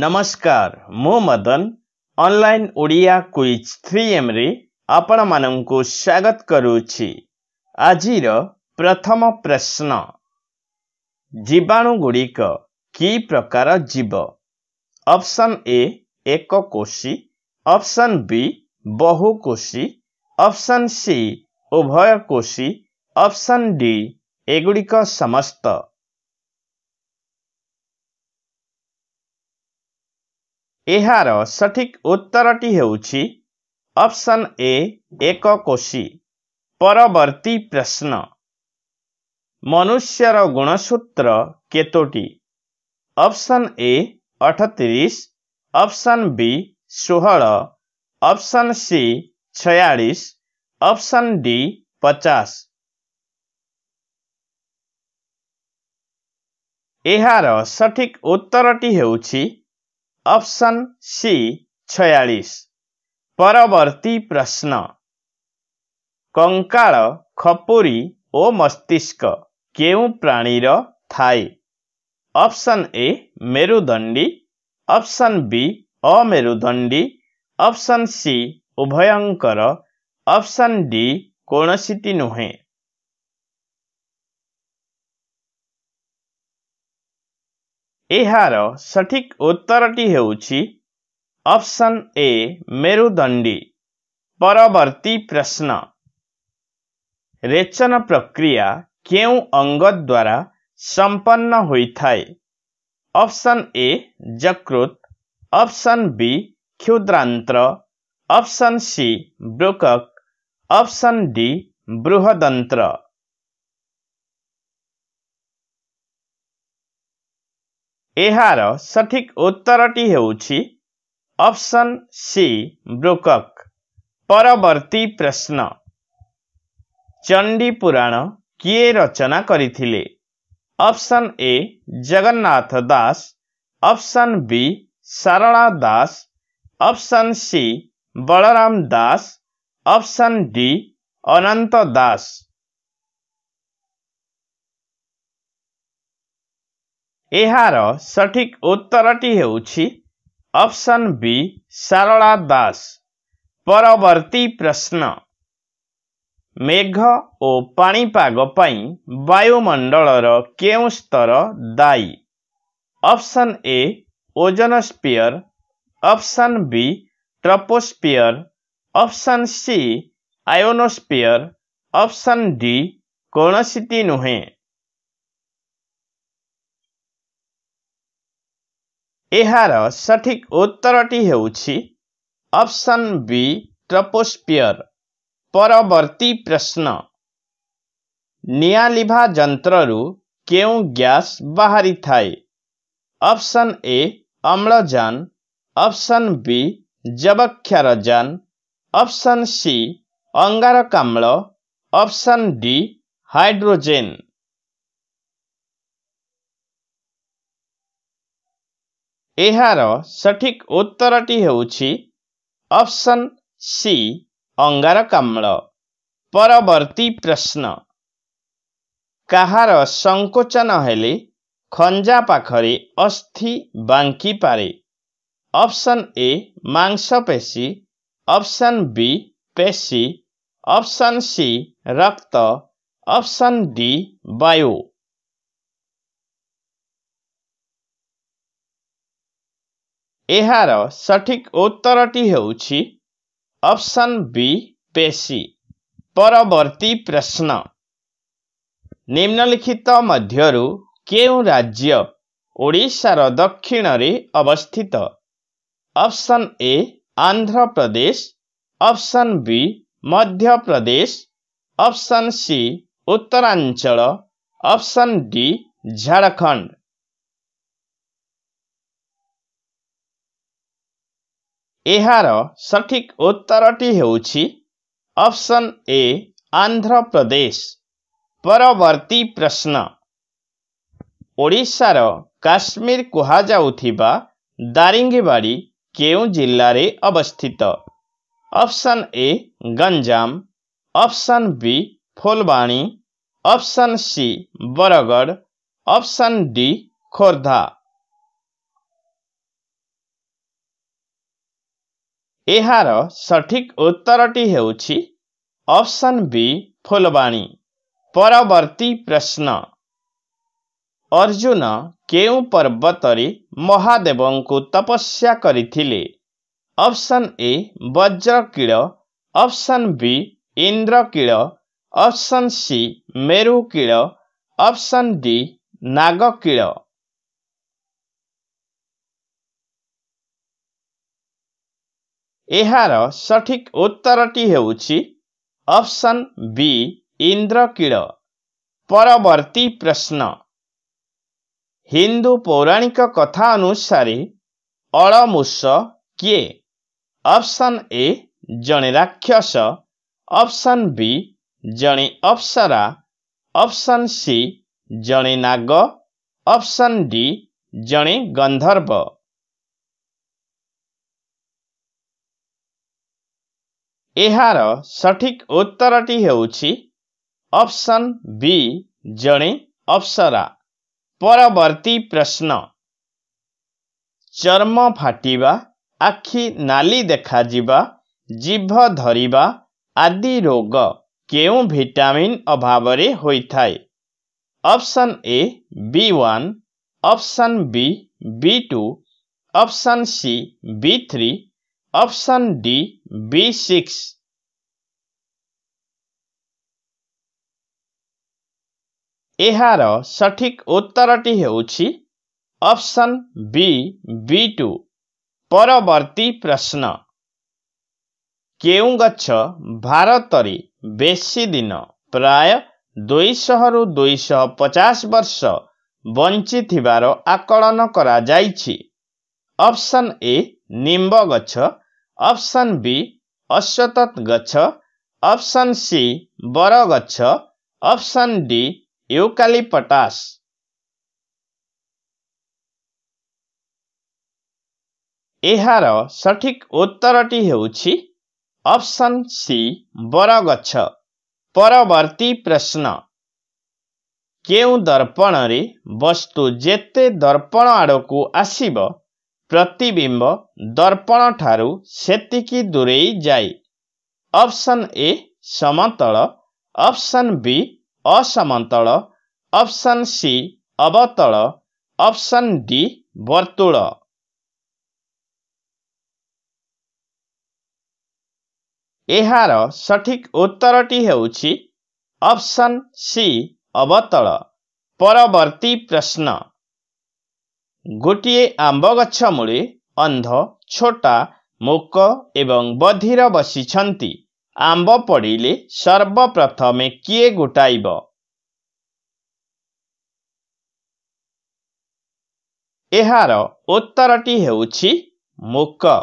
ନମସ୍କାର ମୁଁ Madan online Odia quiz three ଏମ୍ରେ ଆପଣମାନଙ୍କୁ ସ୍ୱାଗତ କରୁଛି ଆଜିର ପ୍ରଥମ ପ୍ରଶ୍ନ ଜୀବାଣୁଗୁଡ଼ିକ କି ପ୍ରକାର ଜୀବ ଅପସନ୍ ଏ ଏକକୋଷୀ ଅପସନ୍ ବି ବହୁକୋଷୀ ଅପସନ୍ ସି ଉଭୟକୋଷୀ ଅପସନ୍ ଡି ଏଗୁଡ଼ିକ ସମସ୍ତ ଏହାର ସଠିକ୍ ଉତ୍ତରଟି ହେଉଛି ଅପସନ୍ ଏ ଏକ କୋଷୀ ପରବର୍ତ୍ତୀ ପ୍ରଶ୍ନ ମନୁଷ୍ୟର ଗୁଣସୂତ୍ର କେତୋଟି ଅପସନ୍ ଏ ଅଠତିରିଶ ଅପସନ୍ ବି ଷୋହଳ ଅପସନ୍ ସି ଛୟାଳିଶ ଅପସନ୍ ଡି ପଚାଶ ଏହାର ସଠିକ୍ ଉତ୍ତରଟି ହେଉଛି অপশন सी 46 परवर्ती प्रश्न कंकाल खपुरी ओ मस्तिष्क केउ प्राणीर थाए थाइ ऑप्शन ए मेरुदंडी ऑप्शन बी अमेरुदंडी ऑप्शन सी उभयंकर ऑप्शन डी कोनोसीति नहे सठिक उत्तर ट असन ए मेदी परवर्ती प्रश्न रेचन प्रक्रिया अंगत द्वारा सम्पन्न हुने अप्सन ए जकृत अप्सन वि क्षुद्रान्त अप्सन सि ब्रोक अप्सन डि बृहद्र ଏହାର ସଠିକ୍ ଉତ୍ତରଟି ହେଉଛି ଅପ୍ସନ୍ ସି ବ୍ରୁକକ୍ ପରବର୍ତ୍ତୀ ପ୍ରଶ୍ନ ଚଣ୍ଡୀ ପୁରାଣ କିଏ ରଚନା କରିଥିଲେ option A Jagannath Das option B Sarala Das option C Balaram Das option D Ananta Das ଏହାର ସଠିକ୍ ଉତ୍ତରଟି ହେଉଛି ଅପସନ୍ ବି ସାରଳା ଦାସ ପରବର୍ତ୍ତୀ ପ୍ରଶ୍ନ ମେଘ ଓ ପାଣିପାଗ ପାଇଁ ବାୟୁମଣ୍ଡଳର କେଉଁ ସ୍ତର ଦାୟୀ option A ozonosphere option B troposphere option C ionosphere option D କୌଣସିଟି ନୁହେଁ ଏହାର ସଠିକ୍ ଉତ୍ତରଟି ହେଉଛି ଅପସନ୍ ବି ଟ୍ରପୋସ୍ପିୟର୍ ପରବର୍ତ୍ତୀ ପ୍ରଶ୍ନ ନିଆଲିଭା ଯନ୍ତ୍ରରୁ କେଉଁ ଗ୍ୟାସ୍ ବାହାରିଥାଏ ଅପସନ୍ ଏ ଅମ୍ଳଜାନ ଅପସନ୍ ବି ଯବକ୍ଷାରଜାନ ଅପସନ୍ ସି ଅଙ୍ଗାରକାମ୍ଳ ଅପସନ୍ ଡି ହାଇଡ୍ରୋଜେନ୍ ଏହାର ସଠିକ୍ ଉତ୍ତରଟି ହେଉଛି ଅପସନ୍ ସି ଅଙ୍ଗାରକାମ୍ଳ ପରବର୍ତ୍ତୀ ପ୍ରଶ୍ନ କାହାର ସଙ୍କୋଚନ ହେଲେ ଖଞ୍ଜା ପାଖରେ ଅସ୍ଥି ବାଙ୍କିପାରେ ଅପସନ୍ ଏ ମାଂସ ମାଂସପେଶୀ ଅପସନ୍ ବି ପେଶୀ ଅପସନ୍ ସି ରକ୍ତ ଅପସନ୍ ଡି ବାୟୁ ଏହାର ସଠିକ୍ ଉତ୍ତରଟି ହେଉଛି ଅପସନ୍ ବି ବେଶୀ ପରବର୍ତ୍ତୀ ପ୍ରଶ୍ନ ନିମ୍ନଲିଖିତ ମଧ୍ୟରୁ କେଉଁ ରାଜ୍ୟ ଓଡ଼ିଶାର ଦକ୍ଷିଣରେ ଅବସ୍ଥିତ option A Andhra Pradesh option B Madhya Pradesh option C Uttaranchal option D Jharkhand एहारो सठिक उत्तर टि हेउछि ऑप्शन ए आंध्र प्रदेश परवर्ती प्रश्न ओडिसा र काश्मीर कुहाजाउथिबा दारिंगीबारी केउ जिल्लारे अवस्थित option A Ganjam option B Phulbani option C Bargarh option D Khordha ଏହାର ସଠିକ୍ ଉତ୍ତରଟି ହେଉଛି ଅପସନ୍ ବି ଫୁଲବାଣୀ ପରବର୍ତ୍ତୀ ପ୍ରଶ୍ନ ଅର୍ଜୁନ କେଉଁ ପର୍ବତରେ ମହାଦେବଙ୍କୁ ତପସ୍ୟା କରିଥିଲେ option A Vajrakila option B Indrakila option C Merukila option D Nagakila ଏହାର ସଠିକ୍ ଉତ୍ତରଟି ହେଉଛି ଅପସନ୍ ବି ଇନ୍ଦ୍ରକିଳ ପରବର୍ତ୍ତୀ ପ୍ରଶ୍ନ ହିନ୍ଦୁ ପୌରାଣିକ କଥା ଅନୁସାରେ ଅଳମୁଷ କିଏ ଅପସନ୍ ଏ ଜଣେ ରାକ୍ଷସ ଅପସନ୍ ବି ଜଣେ ଅପ୍ସରା ଅପସନ୍ ସି ଜଣେ ନାଗ ଅପସନ୍ ଡି ଜଣେ ଗନ୍ଧର୍ବ ଏହାର ସଠିକ୍ ଉତ୍ତରଟି ହେଉଛି ଅପସନ୍ ବି ଜଣେ ଅପ୍ସରା ପରବର୍ତ୍ତୀ ପ୍ରଶ୍ନ ଚର୍ମ ଫାଟିବା ଆଖି ନାଲି ଦେଖାଯିବା ଜିଭ ଧରିବା ଆଦି ରୋଗ କେଉଁ ଭିଟାମିନ୍ ଅଭାବରେ ହୋଇଥାଏ option A B one option B B two option C B three option D B six ଏହାର ସଠିକ୍ ଉତ୍ତରଟି ହେଉଛି ଅପସନ୍ ବି ବି ଟୁ ପରବର୍ତ୍ତୀ ପ୍ରଶ୍ନ କେଉଁ ଗଛ ଭାରତରେ ବେଶୀ ଦିନ ପ୍ରାୟ ଦୁଇଶହରୁ ଦୁଇଶହ ପଚାଶ ବର୍ଷ ବଞ୍ଚିଥିବାର ଆକଳନ କରାଯାଇଛି ଅପସନ୍ ଏ ନିମ୍ବ ଗଛ अप्सन बी अश्वतत गच्छ अप्सन सी बर गच्छ अप्सन डी युकालिपटास यहाँ सठिक उत्तरटी हेउची अप्सन सी बर गच्छ परवर्ती प्रश्न केउ दर्पणरे वस्तु जेते दर्पण आडको आसिबो ପ୍ରତିବିମ୍ବ ଦର୍ପଣ ଠାରୁ ସେତିକି ଦୂରେଇ ଯାଏ ଅପସନ୍ ଏ ସମତଳ ଅପସନ୍ ବି ଅସମତଳ ଅପସନ୍ ସି ଅବତଳ ଅପସନ୍ ଡି ବର୍ତ୍ତୁଳ ଏହାର ସଠିକ୍ ଉତ୍ତରଟି ହେଉଛି ଅପସନ୍ ସି ଅବତଳ ପରବର୍ତ୍ତୀ ପ୍ରଶ୍ନ ଗୋଟିଏ ଆମ୍ବ ଗଛ ମୂଳେ ଅନ୍ଧ ଛୋଟା ମୁକ ଏବଂ ବଧିର ବସିଛନ୍ତି ଆମ୍ବ ପଡ଼ିଲେ ସର୍ବପ୍ରଥମେ କିଏ ଗୋଟାଇବ ଏହାର ଉତ୍ତରଟି ହେଉଛି ମୁକ